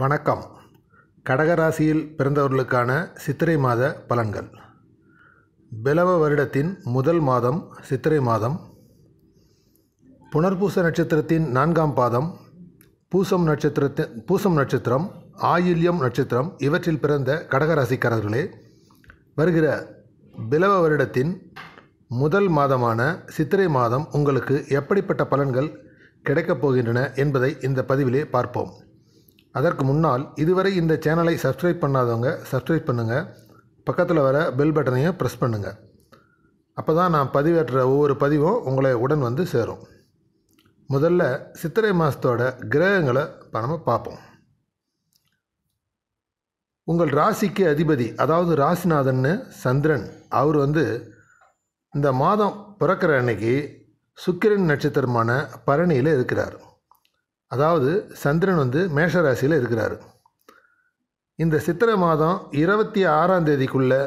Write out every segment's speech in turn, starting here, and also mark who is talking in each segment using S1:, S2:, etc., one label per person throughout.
S1: வணக்கம் கடகராசியில் பிறந்தவர்களுக்கான சித்திரை மாத பலன்கள் பிளவ வருடத்தின் முதல் மாதம் சித்திரை மாதம் புனர்பூச நட்சத்திரத்தின் நான்காம் பாதம் பூசம் நட்சத்திரத்தின் பூசம் நட்சத்திரம் ஆயில்யம் நட்சத்திரம் இவற்றில் பிறந்த கடகராசிக்காரர்களே வருகிற பிளவ வருடத்தின் முதல் மாதமான சித்திரை மாதம் உங்களுக்கு எப்படிப்பட்ட பலன்கள் கிடைக்கப் போகின்றன என்பதை இந்த பதிவிலே பார்ப்போம் அதற்கு முன்னால் இதுவரை இந்த சேனலை சப்ஸ்கிரைப் பண்ணாதவங்க சப்ஸ்கிரைப் பண்ணுங்கள் பக்கத்தில் வர பெல் பட்டனையும் ப்ரெஸ் பண்ணுங்கள் அப்போ தான் நான் பதிவேற்ற ஒவ்வொரு பதிவும் உங்களை உடன் வந்து சேரும் முதல்ல சித்திரை மாதத்தோட கிரகங்களை நம்ம பார்ப்போம் உங்கள் ராசிக்கு அதிபதி அதாவது ராசிநாதன்னு சந்திரன் அவர் வந்து இந்த மாதம் பிறக்கிற அன்னைக்கு சுக்கிரன் நட்சத்திரமான பரணியில் இருக்கிறார் அதாவது சந்திரன் வந்து மேஷராசியில் இருக்கிறார் இந்த சித்திரை மாதம் இருபத்தி ஆறாம் தேதிக்குள்ளே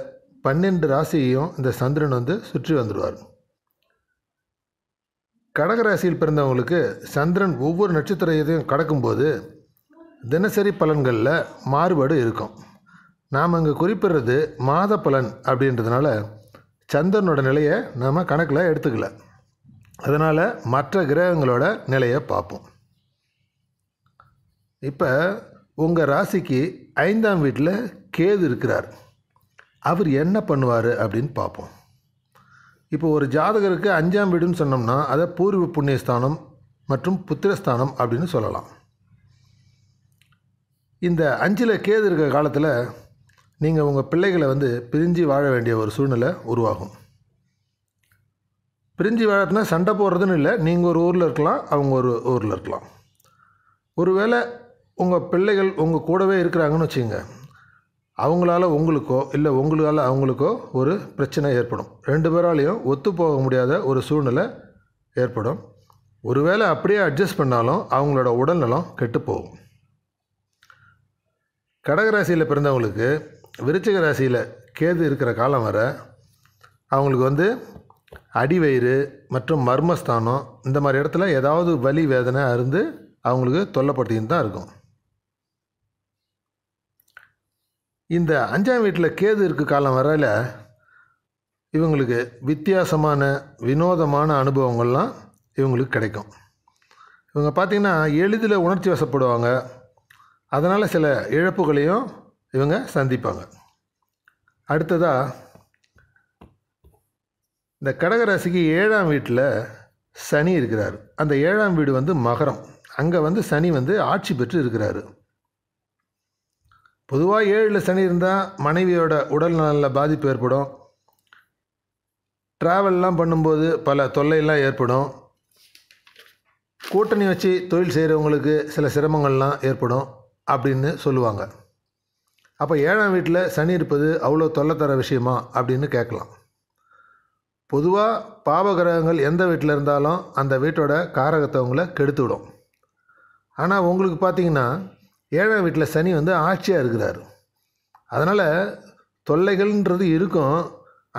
S1: பன்னெண்டு ராசியையும் இந்த சந்திரன் வந்து சுற்றி வந்துடுவார் கடக ராசியில் பிறந்தவங்களுக்கு சந்திரன் ஒவ்வொரு நட்சத்திரத்தையும் கடக்கும்போது தினசரி பலன்களில் மாறுபாடு இருக்கும் நாம் அங்கே குறிப்பிடுறது மாத பலன் அப்படின்றதுனால சந்திரனோட நிலையை நாம் கணக்கில் எடுத்துக்கல அதனால் மற்ற கிரகங்களோட நிலையை பார்ப்போம் இப்போ உங்கள் ராசிக்கு ஐந்தாம் வீட்டில் கேது இருக்கிறார் அவர் என்ன பண்ணுவார் அப்படின்னு பார்ப்போம் இப்போ ஒரு ஜாதகருக்கு அஞ்சாம் வீடுன்னு சொன்னோம்னா அதை பூர்வ புண்ணியஸ்தானம் மற்றும் புத்திரஸ்தானம் அப்படின்னு சொல்லலாம் இந்த அஞ்சில் கேது இருக்கிற காலத்தில் நீங்கள் உங்கள் பிள்ளைகளை வந்து பிரிஞ்சு வாழ வேண்டிய ஒரு சூழ்நிலை உருவாகும் பிரிஞ்சு வாழத்துனா சண்டை போடுறதுன்னு இல்லை நீங்கள் ஒரு ஊரில் இருக்கலாம் அவங்க ஒரு ஊரில் இருக்கலாம் ஒருவேளை உங்கள் பிள்ளைகள் உங்கள் கூடவே இருக்கிறாங்கன்னு வச்சுங்க அவங்களால உங்களுக்கோ இல்லை உங்களால் அவங்களுக்கோ ஒரு பிரச்சனை ஏற்படும் ரெண்டு பேராலையும் ஒத்து போக முடியாத ஒரு சூழ்நிலை ஏற்படும் ஒருவேளை அப்படியே அட்ஜஸ்ட் பண்ணாலும் அவங்களோட உடல்நலம் கெட்டு போகும் கடகராசியில் பிறந்தவங்களுக்கு விருச்சிக ராசியில் கேது இருக்கிற காலம் வர அவங்களுக்கு வந்து அடிவயிறு மற்றும் மர்மஸ்தானம் இந்த மாதிரி இடத்துல ஏதாவது வலி வேதனை அருந்து அவங்களுக்கு தொல்லைப்படுத்தின்னு தான் இருக்கும் இந்த அஞ்சாம் வீட்டில் கேது இருக்கு காலம் வரையில் இவங்களுக்கு வித்தியாசமான வினோதமான அனுபவங்கள்லாம் இவங்களுக்கு கிடைக்கும் இவங்க பார்த்திங்கன்னா எளிதில் உணர்ச்சி வசப்படுவாங்க அதனால் சில இழப்புகளையும் இவங்க சந்திப்பாங்க அடுத்ததாக இந்த கடகராசிக்கு ஏழாம் வீட்டில் சனி இருக்கிறார் அந்த ஏழாம் வீடு வந்து மகரம் அங்கே வந்து சனி வந்து ஆட்சி பெற்று இருக்கிறாரு பொதுவாக ஏழில் சனி இருந்தால் மனைவியோட உடல் நலனில் பாதிப்பு ஏற்படும் ட்ராவல்லாம் பண்ணும்போது பல தொல்லையெல்லாம் ஏற்படும் கூட்டணி வச்சு தொழில் செய்கிறவங்களுக்கு சில சிரமங்கள்லாம் ஏற்படும் அப்படின்னு சொல்லுவாங்க அப்போ ஏழாம் வீட்டில் சனி இருப்பது அவ்வளோ தொல்லை தர விஷயமா அப்படின்னு கேட்கலாம் பொதுவாக பாவகிரகங்கள் எந்த வீட்டில் இருந்தாலும் அந்த வீட்டோட காரகத்தை அவங்கள கெடுத்து விடும் ஆனால் உங்களுக்கு பார்த்திங்கன்னா ஏழாம் வீட்டில் சனி வந்து ஆட்சியாக இருக்கிறார் அதனால் தொல்லைகள்ன்றது இருக்கும்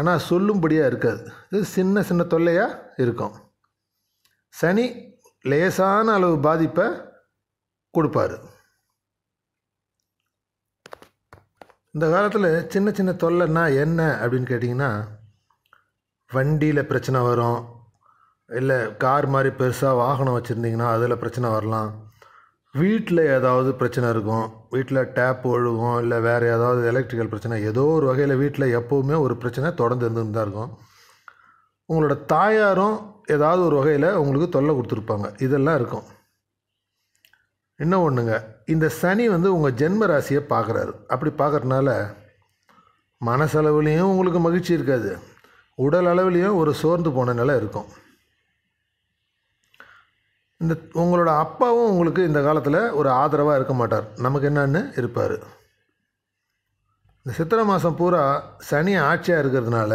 S1: ஆனால் சொல்லும்படியாக இருக்காது இது சின்ன சின்ன தொல்லையாக இருக்கும் சனி லேசான அளவு பாதிப்பை கொடுப்பாரு இந்த காலத்தில் சின்ன சின்ன தொல்லைன்னா என்ன அப்படின்னு கேட்டிங்கன்னா வண்டியில் பிரச்சனை வரும் இல்லை கார் மாதிரி பெருசாக வாகனம் வச்சுருந்தீங்கன்னா அதில் பிரச்சனை வரலாம் வீட்டில் ஏதாவது பிரச்சனை இருக்கும் வீட்டில் டேப் ஒழுகும் இல்லை வேறு ஏதாவது எலக்ட்ரிக்கல் பிரச்சனை ஏதோ ஒரு வகையில் வீட்டில் எப்போவுமே ஒரு பிரச்சனை தொடர்ந்து இருந்துன்னு தான் இருக்கும் உங்களோட தாயாரும் ஏதாவது ஒரு வகையில் உங்களுக்கு தொல்லை கொடுத்துருப்பாங்க இதெல்லாம் இருக்கும் இன்னும் ஒன்றுங்க இந்த சனி வந்து உங்கள் ஜென்ம ராசியை பார்க்குறாரு அப்படி பார்க்குறதுனால மனசளவுலேயும் உங்களுக்கு மகிழ்ச்சி இருக்காது உடல் அளவுலேயும் ஒரு சோர்ந்து போன நிலை இருக்கும் இந்த உங்களோட அப்பாவும் உங்களுக்கு இந்த காலத்தில் ஒரு ஆதரவாக இருக்க மாட்டார் நமக்கு என்னன்னு இருப்பார் இந்த சித்திரை மாதம் பூரா சனி ஆட்சியாக இருக்கிறதுனால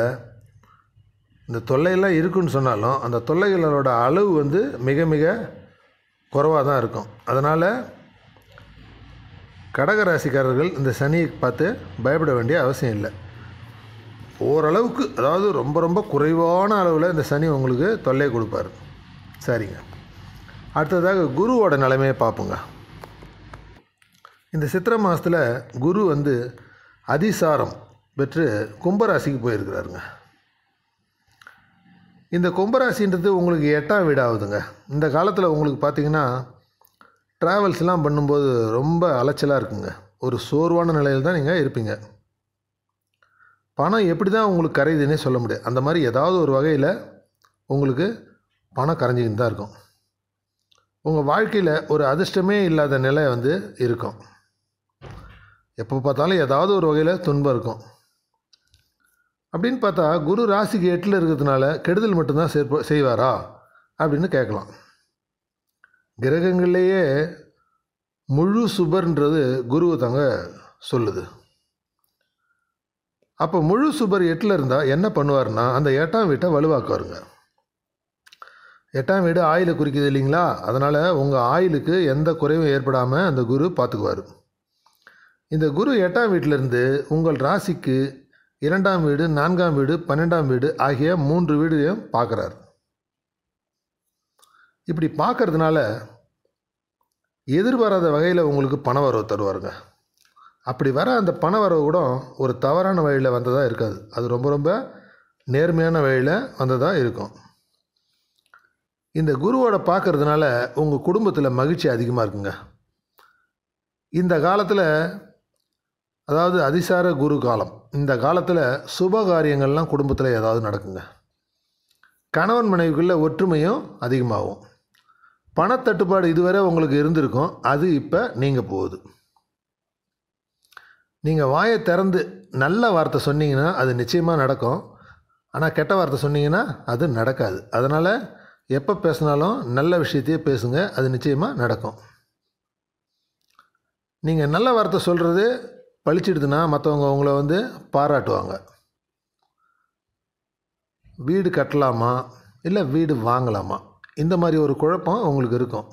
S1: இந்த தொல்லையெல்லாம் இருக்குன்னு சொன்னாலும் அந்த தொல்லைகளோட அளவு வந்து மிக மிக குறைவாக தான் இருக்கும் அதனால் கடகராசிக்காரர்கள் இந்த சனியை பார்த்து பயப்பட வேண்டிய அவசியம் இல்லை ஓரளவுக்கு அதாவது ரொம்ப ரொம்ப குறைவான அளவில் இந்த சனி உங்களுக்கு தொல்லை கொடுப்பார் சரிங்க அடுத்ததாக குருவோட நிலைமையை பார்ப்போங்க இந்த சித்திர மாதத்தில் குரு வந்து அதிசாரம் பெற்று கும்பராசிக்கு போயிருக்கிறாருங்க இந்த கும்பராசின்றது உங்களுக்கு எட்டாம் வீடாகுதுங்க இந்த காலத்தில் உங்களுக்கு பார்த்திங்கன்னா ட்ராவல்ஸ்லாம் பண்ணும்போது ரொம்ப அலைச்சலாக இருக்குங்க ஒரு சோர்வான நிலையில் தான் நீங்கள் இருப்பீங்க பணம் எப்படி தான் உங்களுக்கு கரையுதுன்னே சொல்ல முடியாது அந்த மாதிரி ஏதாவது ஒரு வகையில் உங்களுக்கு பணம் கரைஞ்சிக்கிட்டு தான் இருக்கும் உங்கள் வாழ்க்கையில் ஒரு அதிர்ஷ்டமே இல்லாத நிலை வந்து இருக்கும் எப்போ பார்த்தாலும் ஏதாவது ஒரு வகையில் துன்பம் இருக்கும் அப்படின்னு பார்த்தா குரு ராசிக்கு எட்டில் இருக்கிறதுனால கெடுதல் மட்டும்தான் சேர்ப்ப செய்வாரா அப்படின்னு கேட்கலாம் கிரகங்கள்லேயே முழு சுபர்ன்றது குருவை தாங்க சொல்லுது அப்போ முழு சுபர் எட்டில் இருந்தால் என்ன பண்ணுவார்னா அந்த எட்டாம் வீட்டை வலுவாக்குவாருங்க எட்டாம் வீடு ஆயிலை குறிக்குது இல்லைங்களா அதனால் உங்கள் ஆயிலுக்கு எந்த குறைவும் ஏற்படாமல் அந்த குரு பார்த்துக்குவார் இந்த குரு எட்டாம் வீட்டிலிருந்து உங்கள் ராசிக்கு இரண்டாம் வீடு நான்காம் வீடு பன்னெண்டாம் வீடு ஆகிய மூன்று வீடையும் பார்க்குறார் இப்படி பார்க்கறதுனால எதிர்பாராத வகையில் உங்களுக்கு பண வரவு தருவாருங்க அப்படி வர அந்த பண வரவு கூட ஒரு தவறான வழியில் வந்ததாக இருக்காது அது ரொம்ப ரொம்ப நேர்மையான வழியில் வந்ததாக இருக்கும் இந்த குருவோட பார்க்குறதுனால உங்கள் குடும்பத்தில் மகிழ்ச்சி அதிகமாக இருக்குங்க இந்த காலத்தில் அதாவது அதிசார குரு காலம் இந்த காலத்தில் சுப காரியங்கள்லாம் குடும்பத்தில் ஏதாவது நடக்குங்க கணவன் மனைவிக்குள்ளே ஒற்றுமையும் அதிகமாகும் பணத்தட்டுப்பாடு இதுவரை உங்களுக்கு இருந்திருக்கும் அது இப்போ நீங்கள் போகுது நீங்கள் வாயை திறந்து நல்ல வார்த்தை சொன்னீங்கன்னா அது நிச்சயமாக நடக்கும் ஆனால் கெட்ட வார்த்தை சொன்னீங்கன்னா அது நடக்காது அதனால் எப்போ பேசினாலும் நல்ல விஷயத்தையே பேசுங்க அது நிச்சயமாக நடக்கும் நீங்கள் நல்ல வார்த்தை சொல்கிறது பழிச்சிடுதுன்னா மற்றவங்க உங்களை வந்து பாராட்டுவாங்க வீடு கட்டலாமா இல்லை வீடு வாங்கலாமா இந்த மாதிரி ஒரு குழப்பம் உங்களுக்கு இருக்கும்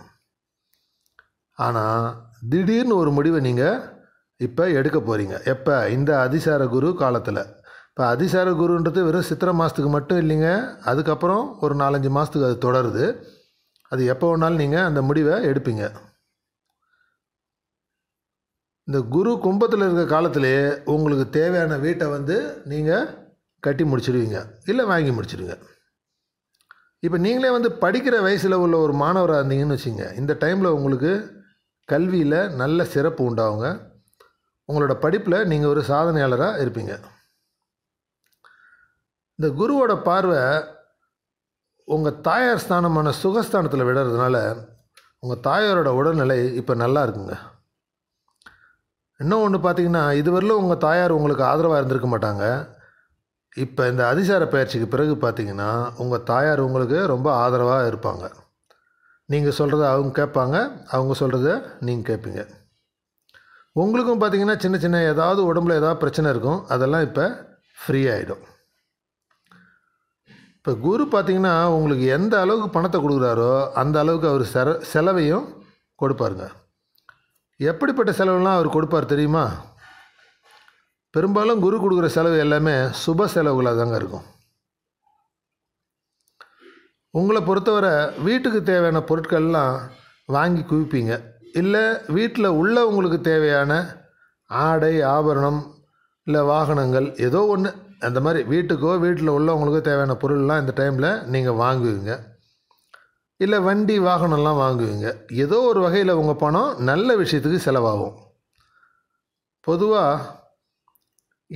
S1: ஆனால் திடீர்னு ஒரு முடிவை நீங்கள் இப்போ எடுக்க போகிறீங்க எப்போ இந்த அதிசார குரு காலத்தில் இப்போ அதிசார குருன்றது வெறும் சித்திரை மாதத்துக்கு மட்டும் இல்லைங்க அதுக்கப்புறம் ஒரு நாலஞ்சு மாதத்துக்கு அது தொடருது அது எப்போ வேணாலும் நீங்கள் அந்த முடிவை எடுப்பீங்க இந்த குரு கும்பத்தில் இருக்கிற காலத்திலே உங்களுக்கு தேவையான வீட்டை வந்து நீங்கள் கட்டி முடிச்சிடுவீங்க இல்லை வாங்கி முடிச்சிடுங்க இப்போ நீங்களே வந்து படிக்கிற வயசில் உள்ள ஒரு மாணவராக இருந்தீங்கன்னு வச்சுங்க இந்த டைமில் உங்களுக்கு கல்வியில் நல்ல சிறப்பு உண்டாகுங்க உங்களோட படிப்பில் நீங்கள் ஒரு சாதனையாளராக இருப்பீங்க இந்த குருவோட பார்வை உங்கள் தாயார் ஸ்தானமான சுகஸ்தானத்தில் விடுறதுனால உங்கள் தாயாரோட உடல்நிலை இப்போ நல்லா இருக்குங்க இன்னும் ஒன்று பார்த்தீங்கன்னா இதுவரையிலும் உங்கள் தாயார் உங்களுக்கு ஆதரவாக இருந்திருக்க மாட்டாங்க இப்போ இந்த அதிசார பயிற்சிக்கு பிறகு பார்த்தீங்கன்னா உங்கள் தாயார் உங்களுக்கு ரொம்ப ஆதரவாக இருப்பாங்க நீங்கள் சொல்கிறத அவங்க கேட்பாங்க அவங்க சொல்கிறத நீங்கள் கேட்பீங்க உங்களுக்கும் பார்த்தீங்கன்னா சின்ன சின்ன ஏதாவது உடம்புல ஏதாவது பிரச்சனை இருக்கும் அதெல்லாம் இப்போ ஃப்ரீ ஆகிடும் இப்போ குரு பார்த்திங்கன்னா உங்களுக்கு எந்த அளவுக்கு பணத்தை கொடுக்குறாரோ அந்த அளவுக்கு அவர் செல செலவையும் கொடுப்பாருங்க எப்படிப்பட்ட செலவுலாம் அவர் கொடுப்பார் தெரியுமா பெரும்பாலும் குரு கொடுக்குற செலவு எல்லாமே சுப செலவுகளாக தாங்க இருக்கும் உங்களை பொறுத்தவரை வீட்டுக்கு தேவையான பொருட்கள்லாம் வாங்கி குவிப்பீங்க இல்லை வீட்டில் உள்ளவங்களுக்கு தேவையான ஆடை ஆபரணம் இல்லை வாகனங்கள் ஏதோ ஒன்று அந்த மாதிரி வீட்டுக்கோ வீட்டில் உள்ளவங்களுக்கோ தேவையான பொருள்லாம் இந்த டைமில் நீங்கள் வாங்குவீங்க இல்லை வண்டி வாகனம்லாம் வாங்குவீங்க ஏதோ ஒரு வகையில் உங்கள் பணம் நல்ல விஷயத்துக்கு செலவாகும் பொதுவாக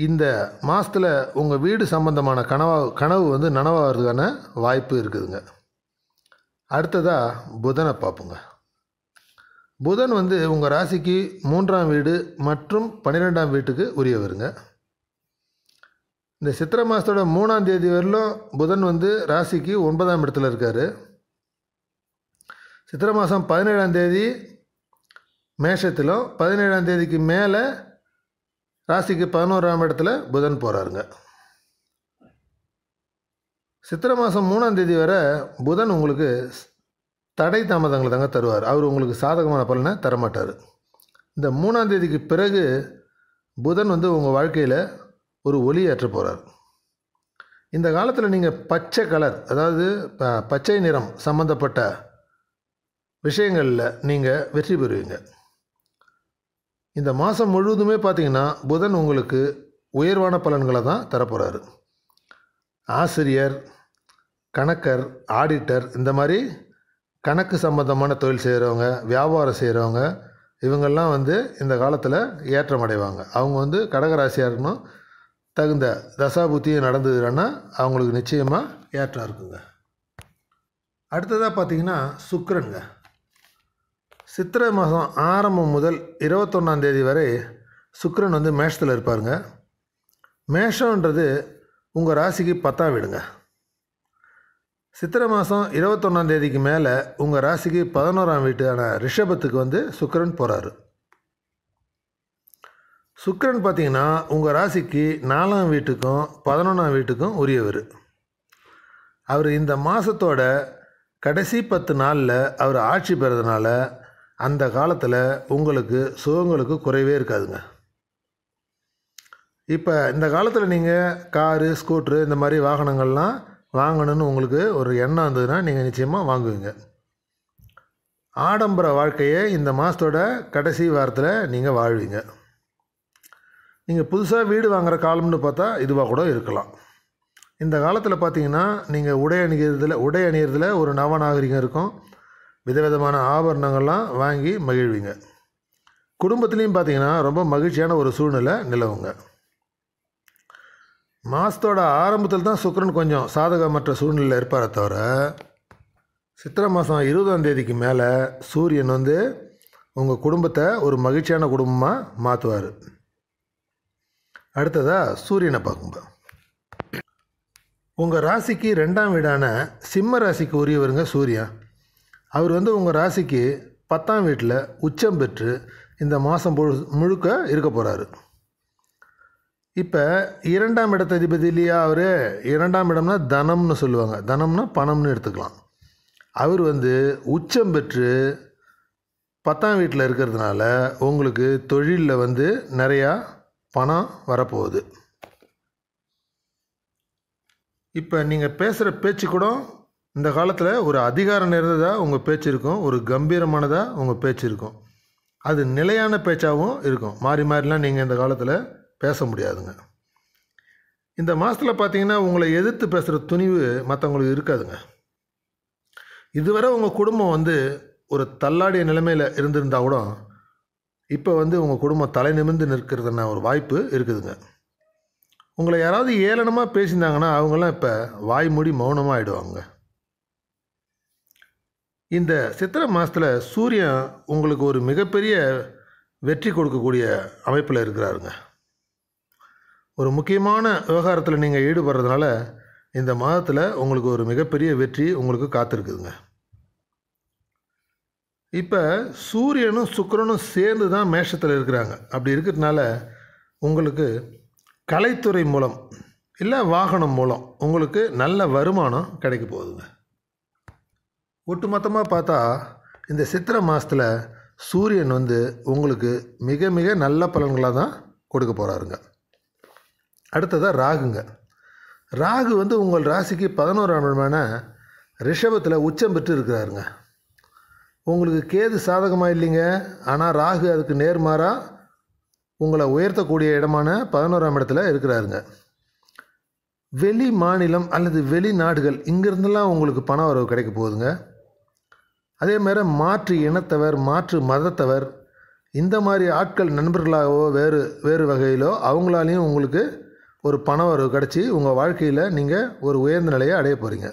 S1: இந்த மாதத்தில் உங்கள் வீடு சம்பந்தமான கனவா கனவு வந்து நனவாகிறதுக்கான வாய்ப்பு இருக்குதுங்க அடுத்ததாக புதனை பார்ப்போங்க புதன் வந்து உங்கள் ராசிக்கு மூன்றாம் வீடு மற்றும் பன்னிரெண்டாம் வீட்டுக்கு உரிய வருங்க இந்த சித்திரை மாதத்தோட மூணாம் தேதி வரலும் புதன் வந்து ராசிக்கு ஒன்பதாம் இடத்துல இருக்கார் சித்திரை மாதம் பதினேழாம் தேதி மேஷத்திலும் பதினேழாம் தேதிக்கு மேலே ராசிக்கு பதினோராம் இடத்துல புதன் போகிறாருங்க சித்திரை மாதம் மூணாம் தேதி வரை புதன் உங்களுக்கு தடை தாமதங்களை தாங்க தருவார் அவர் உங்களுக்கு சாதகமான பலனை தரமாட்டார் இந்த மூணாம் தேதிக்கு பிறகு புதன் வந்து உங்கள் வாழ்க்கையில் ஒரு ஒளி ஏற்ற போகிறார் இந்த காலத்தில் நீங்கள் பச்சை கலர் அதாவது பச்சை நிறம் சம்மந்தப்பட்ட விஷயங்களில் நீங்கள் வெற்றி பெறுவீங்க இந்த மாதம் முழுவதுமே பார்த்தீங்கன்னா புதன் உங்களுக்கு உயர்வான பலன்களை தான் தரப்போகிறாரு ஆசிரியர் கணக்கர் ஆடிட்டர் இந்த மாதிரி கணக்கு சம்பந்தமான தொழில் செய்கிறவங்க வியாபாரம் செய்கிறவங்க இவங்கெல்லாம் வந்து இந்த காலத்தில் ஏற்றம் அடைவாங்க அவங்க வந்து கடகராசியாக இருக்கணும் தகுந்த தசாபுத்தியும் நடந்ததுன்னா அவங்களுக்கு நிச்சயமாக ஏற்றாக இருக்குங்க அடுத்ததாக பார்த்திங்கன்னா சுக்கரனுங்க சித்திரை மாதம் ஆரம்பம் முதல் இருபத்தொன்னாந்தேதி வரை சுக்கரன் வந்து மேஷத்தில் இருப்பாருங்க மேஷன்றது உங்கள் ராசிக்கு பத்தாம் வீடுங்க சித்திரை மாதம் இருபத்தொன்னாந்தேதிக்கு மேலே உங்கள் ராசிக்கு பதினோராம் வீட்டான ரிஷபத்துக்கு வந்து சுக்கரன் போகிறாரு சுக்கரன் பார்த்தீங்கன்னா உங்கள் ராசிக்கு நாலாம் வீட்டுக்கும் பதினொன்றாம் வீட்டுக்கும் உரியவர் அவர் இந்த மாதத்தோட கடைசி பத்து நாளில் அவர் ஆட்சி பெறதுனால அந்த காலத்தில் உங்களுக்கு சுகங்களுக்கு குறைவே இருக்காதுங்க இப்போ இந்த காலத்தில் நீங்கள் காரு ஸ்கூட்ரு இந்த மாதிரி வாகனங்கள்லாம் வாங்கணும்னு உங்களுக்கு ஒரு எண்ணம் இருந்ததுன்னா நீங்கள் நிச்சயமாக வாங்குவீங்க ஆடம்பர வாழ்க்கையை இந்த மாதத்தோட கடைசி வாரத்தில் நீங்கள் வாழ்வீங்க நீங்கள் புதுசாக வீடு வாங்குகிற காலம்னு பார்த்தா இதுவாக கூட இருக்கலாம் இந்த காலத்தில் பார்த்தீங்கன்னா நீங்கள் உடை அணிகிறதுல உடை அணிகிறதுல ஒரு நவநாகரிகம் இருக்கும் விதவிதமான ஆபரணங்கள்லாம் வாங்கி மகிழ்வீங்க குடும்பத்துலேயும் பார்த்தீங்கன்னா ரொம்ப மகிழ்ச்சியான ஒரு சூழ்நிலை நிலவுங்க மாதத்தோட ஆரம்பத்தில் தான் சுக்கரன் கொஞ்சம் சாதகமற்ற சூழ்நிலையில் இருப்பாரை தவிர சித்திரை மாதம் இருபதாம் தேதிக்கு மேலே சூரியன் வந்து உங்கள் குடும்பத்தை ஒரு மகிழ்ச்சியான குடும்பமாக மாற்றுவார் அடுத்ததாக சூரியனை பார்க்கும்போது உங்கள் ராசிக்கு ரெண்டாம் வீடான சிம்ம ராசிக்கு உரியவருங்க சூர்யா அவர் வந்து உங்கள் ராசிக்கு பத்தாம் வீட்டில் உச்சம் பெற்று இந்த மாதம் முழு முழுக்க இருக்க போகிறாரு இப்போ இரண்டாம் இடத்த அதிபதி இல்லையா அவர் இரண்டாம் இடம்னா தனம்னு சொல்லுவாங்க தனம்னா பணம்னு எடுத்துக்கலாம் அவர் வந்து உச்சம் பெற்று பத்தாம் வீட்டில் இருக்கிறதுனால உங்களுக்கு தொழிலில் வந்து நிறையா பணம் வரப்போகுது இப்போ நீங்கள் பேசுகிற பேச்சு கூட இந்த காலத்தில் ஒரு அதிகாரம் நிறந்ததாக உங்கள் பேச்சு இருக்கும் ஒரு கம்பீரமானதாக உங்கள் பேச்சு இருக்கும் அது நிலையான பேச்சாகவும் இருக்கும் மாறி மாறிலாம் நீங்கள் இந்த காலத்தில் பேச முடியாதுங்க இந்த மாதத்தில் பார்த்தீங்கன்னா உங்களை எதிர்த்து பேசுகிற துணிவு மற்றவங்களுக்கு இருக்காதுங்க இதுவரை உங்கள் குடும்பம் வந்து ஒரு தள்ளாடிய நிலைமையில் இருந்திருந்தால் கூட இப்போ வந்து உங்கள் குடும்பம் தலை நிமிர்ந்து நிற்கிறதுன ஒரு வாய்ப்பு இருக்குதுங்க உங்களை யாராவது ஏளனமாக பேசியிருந்தாங்கன்னா அவங்களாம் இப்போ வாய்மூடி மௌனமாக ஆகிடுவாங்க இந்த சித்திரை மாதத்தில் சூரியன் உங்களுக்கு ஒரு மிகப்பெரிய வெற்றி கொடுக்கக்கூடிய அமைப்பில் இருக்கிறாருங்க ஒரு முக்கியமான விவகாரத்தில் நீங்கள் ஈடுபடுறதுனால இந்த மாதத்தில் உங்களுக்கு ஒரு மிகப்பெரிய வெற்றி உங்களுக்கு காத்திருக்குதுங்க இப்போ சூரியனும் சுக்கரனும் சேர்ந்து தான் மேஷத்தில் இருக்கிறாங்க அப்படி இருக்கிறதுனால உங்களுக்கு கலைத்துறை மூலம் இல்லை வாகனம் மூலம் உங்களுக்கு நல்ல வருமானம் கிடைக்க போகுதுங்க ஒட்டுமொத்தமாக பார்த்தா இந்த சித்திரை மாதத்தில் சூரியன் வந்து உங்களுக்கு மிக மிக நல்ல பலன்களாக தான் கொடுக்க போகிறாருங்க அடுத்ததாக ராகுங்க ராகு வந்து உங்கள் ராசிக்கு பதினோராம் ரிஷபத்தில் உச்சம் பெற்று இருக்கிறாருங்க உங்களுக்கு கேது சாதகமாக இல்லைங்க ஆனால் ராகு அதுக்கு நேர்மாறாக உங்களை உயர்த்தக்கூடிய இடமான பதினோராம் இடத்துல இருக்கிறாருங்க வெளி மாநிலம் அல்லது வெளிநாடுகள் இங்கேருந்துலாம் உங்களுக்கு பண வரவு கிடைக்க போகுதுங்க அதே மாதிரி மாற்று இனத்தவர் மாற்று மதத்தவர் இந்த மாதிரி ஆட்கள் நண்பர்களாகவோ வேறு வேறு வகையிலோ அவங்களாலையும் உங்களுக்கு ஒரு பண வரவு கிடச்சி உங்கள் வாழ்க்கையில் நீங்கள் ஒரு உயர்ந்த நிலையை அடைய போகிறீங்க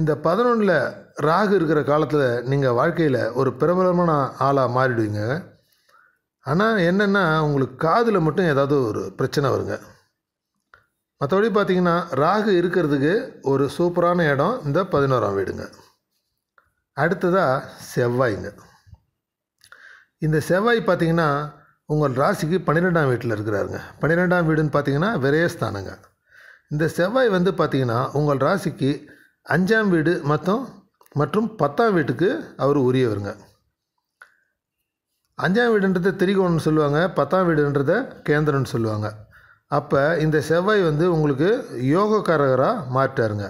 S1: இந்த பதினொன்றில் ராகு இருக்கிற காலத்தில் நீங்கள் வாழ்க்கையில் ஒரு பிரபலமான ஆளாக மாறிடுவீங்க ஆனால் என்னென்னா உங்களுக்கு காதில் மட்டும் ஏதாவது ஒரு பிரச்சனை வருங்க மற்றபடி பார்த்திங்கன்னா ராகு இருக்கிறதுக்கு ஒரு சூப்பரான இடம் இந்த பதினோராம் வீடுங்க அடுத்ததாக செவ்வாய்ங்க இந்த செவ்வாய் பார்த்திங்கன்னா உங்கள் ராசிக்கு பன்னிரெண்டாம் வீட்டில் இருக்கிறாருங்க பன்னிரெண்டாம் வீடுன்னு பார்த்தீங்கன்னா விரயஸ்தானுங்க இந்த செவ்வாய் வந்து பார்த்திங்கன்னா உங்கள் ராசிக்கு அஞ்சாம் வீடு மொத்தம் மற்றும் பத்தாம் வீட்டுக்கு அவர் உரியவருங்க அஞ்சாம் வீடுன்றத திரிகோணம்னு சொல்லுவாங்க பத்தாம் வீடுன்றத கேந்திரம்னு சொல்லுவாங்க அப்போ இந்த செவ்வாய் வந்து உங்களுக்கு யோகக்காரகராக மாற்றாருங்க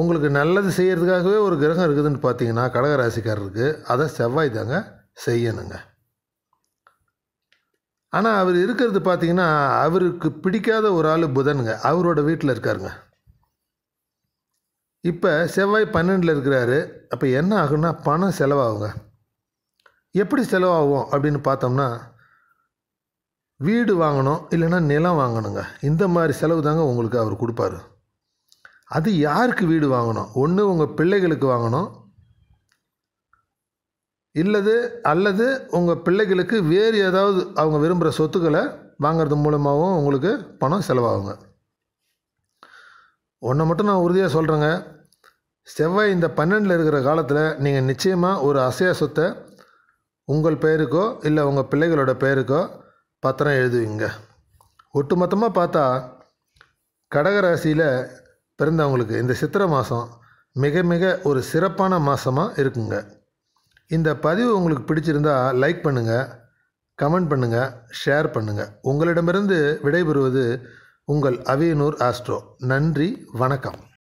S1: உங்களுக்கு நல்லது செய்கிறதுக்காகவே ஒரு கிரகம் இருக்குதுன்னு பார்த்தீங்கன்னா கடகராசிக்காரருக்கு அதை செவ்வாய் தாங்க செய்யணுங்க ஆனால் அவர் இருக்கிறது பார்த்தீங்கன்னா அவருக்கு பிடிக்காத ஒரு ஆள் புதனுங்க அவரோட வீட்டில் இருக்காருங்க இப்போ செவ்வாய் பன்னெண்டில் இருக்கிறாரு அப்போ என்ன ஆகும்னா பணம் செலவாகுங்க எப்படி செலவாகும் அப்படின்னு பார்த்தோம்னா வீடு வாங்கணும் இல்லைன்னா நிலம் வாங்கணுங்க இந்த மாதிரி செலவு தாங்க உங்களுக்கு அவர் கொடுப்பாரு அது யாருக்கு வீடு வாங்கணும் ஒன்று உங்கள் பிள்ளைகளுக்கு வாங்கணும் இல்லது அல்லது உங்கள் பிள்ளைகளுக்கு வேறு ஏதாவது அவங்க விரும்புகிற சொத்துக்களை வாங்கிறது மூலமாகவும் உங்களுக்கு பணம் செலவாகுங்க ஒன்றை மட்டும் நான் உறுதியாக சொல்கிறேங்க செவ்வாய் இந்த பன்னெண்டில் இருக்கிற காலத்தில் நீங்கள் நிச்சயமாக ஒரு அசையா சொத்தை உங்கள் பெயருக்கோ இல்லை உங்கள் பிள்ளைகளோட பெயருக்கோ பத்திரம் எழுதுவீங்க ஒட்டுமொத்தமாக பார்த்தா கடகராசியில் பிறந்தவங்களுக்கு இந்த சித்திரை மாதம் மிக மிக ஒரு சிறப்பான மாதமாக இருக்குங்க இந்த பதிவு உங்களுக்கு பிடிச்சிருந்தா லைக் பண்ணுங்கள் கமெண்ட் பண்ணுங்கள் ஷேர் பண்ணுங்கள் உங்களிடமிருந்து விடைபெறுவது உங்கள் அவியனூர் ஆஸ்ட்ரோ நன்றி வணக்கம்